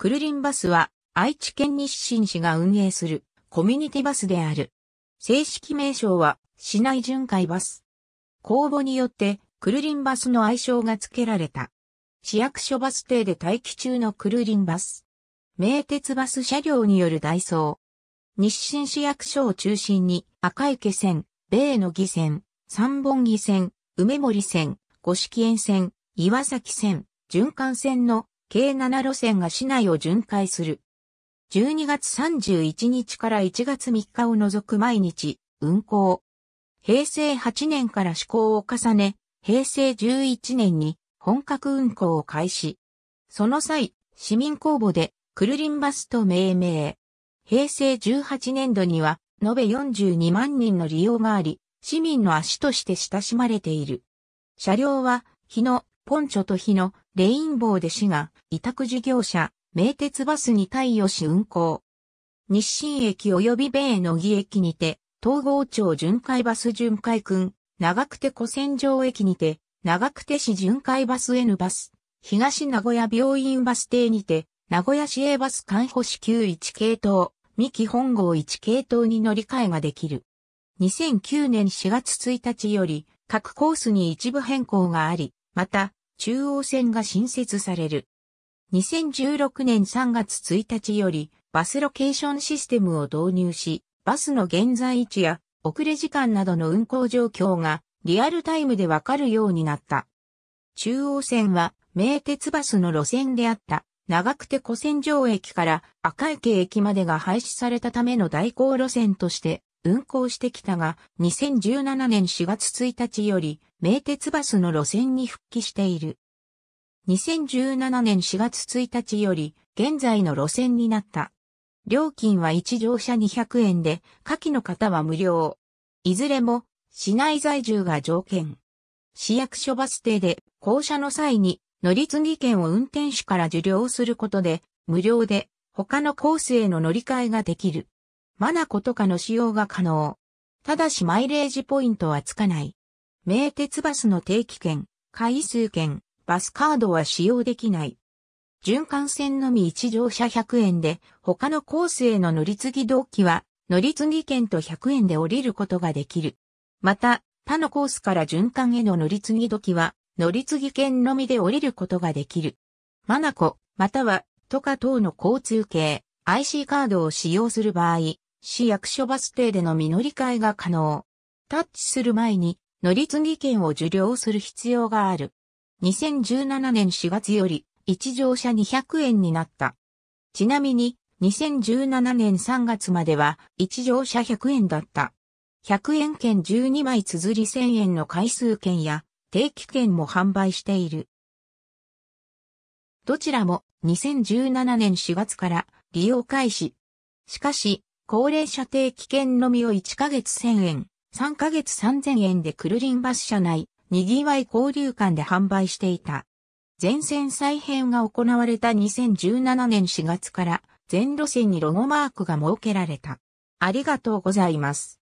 クルリンバスは愛知県日清市が運営するコミュニティバスである。正式名称は市内巡回バス。公募によってクルリンバスの愛称が付けられた。市役所バス停で待機中のクルリンバス。名鉄バス車両によるダイソー。日清市役所を中心に赤池線、米野木線、三本木線、梅森線、五色園線、岩崎線、循環線の計7路線が市内を巡回する。12月31日から1月3日を除く毎日、運行。平成8年から施行を重ね、平成11年に本格運行を開始。その際、市民公募でクルリンバスと命名。平成18年度には延べ42万人の利用があり、市民の足として親しまれている。車両は、日野、ポンチョと日野、レインボーで市が委託事業者、名鉄バスに対応し運行。日清駅及び米野木駅にて、東郷町巡回バス巡回訓、長久手古戦場駅にて、長久手市巡回バス N バス、東名古屋病院バス停にて、名古屋市営バス看護師給1系統、三木本郷1系統に乗り換えができる。2009年4月1日より、各コースに一部変更があり、また、中央線が新設される。2016年3月1日よりバスロケーションシステムを導入し、バスの現在位置や遅れ時間などの運行状況がリアルタイムでわかるようになった。中央線は名鉄バスの路線であった長久手古戦場駅から赤池駅までが廃止されたための代行路線として運行してきたが、2017年4月1日より、名鉄バスの路線に復帰している。2017年4月1日より、現在の路線になった。料金は1乗車200円で、下記の方は無料。いずれも、市内在住が条件。市役所バス停で、降車の際に、乗り継ぎ券を運転手から受領することで、無料で、他のコースへの乗り換えができる。マナコとかの使用が可能。ただしマイレージポイントはつかない。名鉄バスの定期券、回数券、バスカードは使用できない。循環線のみ一乗車100円で、他のコースへの乗り継ぎ同期は、乗り継ぎ券と100円で降りることができる。また、他のコースから循環への乗り継ぎ時は、乗り継ぎ券のみで降りることができる。マナコ、または、都下等の交通系、IC カードを使用する場合、市役所バス停での実りえが可能。タッチする前に乗り継ぎ券を受領する必要がある。2017年4月より一乗車200円になった。ちなみに2017年3月までは一乗車100円だった。100円券12枚綴り1000円の回数券や定期券も販売している。どちらも2017年4月から利用開始。しかし、高齢者定期券のみを1ヶ月1000円、3ヶ月3000円でクルリンバス社内、にぎわい交流館で販売していた。全線再編が行われた2017年4月から全路線にロゴマークが設けられた。ありがとうございます。